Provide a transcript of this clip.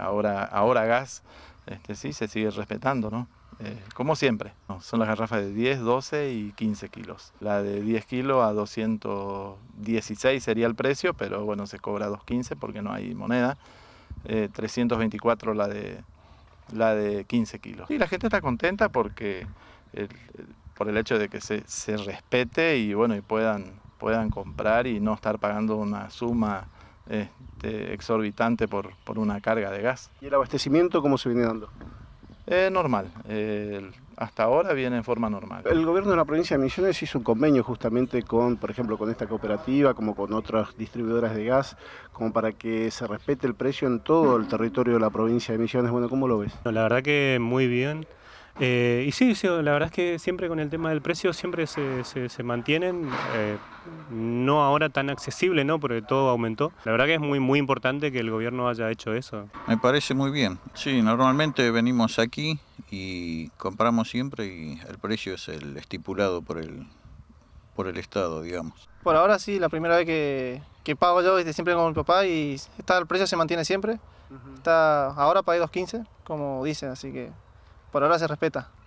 Ahora, ahora gas, este, sí, se sigue respetando, ¿no? Eh, como siempre, son las garrafas de 10, 12 y 15 kilos. La de 10 kilos a 216 sería el precio, pero bueno, se cobra 2.15 porque no hay moneda. 324 eh, la de, la de 15 kilos. Y la gente está contenta porque por el hecho de que se, se respete y bueno, y puedan, puedan comprar y no estar pagando una suma este, exorbitante por, por, una carga de gas. ¿Y el abastecimiento cómo se viene dando? Eh, normal, hasta ahora viene en forma normal. El gobierno de la provincia de Misiones hizo un convenio justamente con, por ejemplo, con esta cooperativa, como con otras distribuidoras de gas, como para que se respete el precio en todo el territorio de la provincia de Misiones. Bueno, ¿cómo lo ves? la verdad que muy bien. Eh, y sí, la verdad es que siempre con el tema del precio siempre se, se, mantienen, eh, no ahora tan accesible, ¿no? Porque todo aumentó. La verdad que es muy, muy importante que el gobierno haya hecho eso. Me parece muy bien. Sí, normalmente venimos aquí y compramos siempre y el precio es el estipulado por el, por el Estado, digamos. Por ahora sí, la primera vez que, pago yo desde siempre con mi papá y está, el precio se mantiene siempre. Está ahora pagué 2.15, como dicen, así que por ahora se respeta.